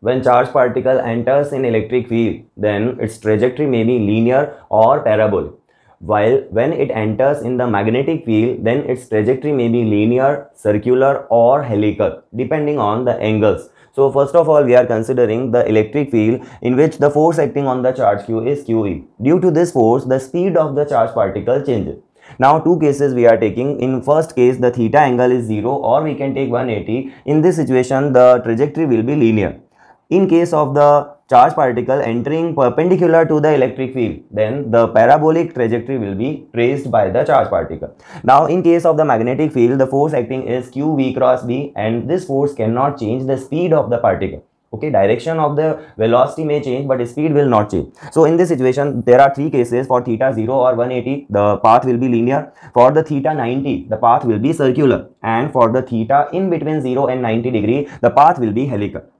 When charged particle enters an electric field, then its trajectory may be linear or parabolic. While when it enters in the magnetic field, then its trajectory may be linear, circular or helical, depending on the angles. So first of all, we are considering the electric field in which the force acting on the charge Q is QE. Due to this force, the speed of the charged particle changes. Now two cases we are taking. In first case, the theta angle is 0 or we can take 180. In this situation, the trajectory will be linear. In case of the charge particle entering perpendicular to the electric field, then the parabolic trajectory will be traced by the charge particle. Now, in case of the magnetic field, the force acting is qv cross b, and this force cannot change the speed of the particle. Okay, direction of the velocity may change, but speed will not change. So, in this situation, there are three cases for theta 0 or 180, the path will be linear. For the theta 90, the path will be circular. And for the theta in between 0 and 90 degree, the path will be helical.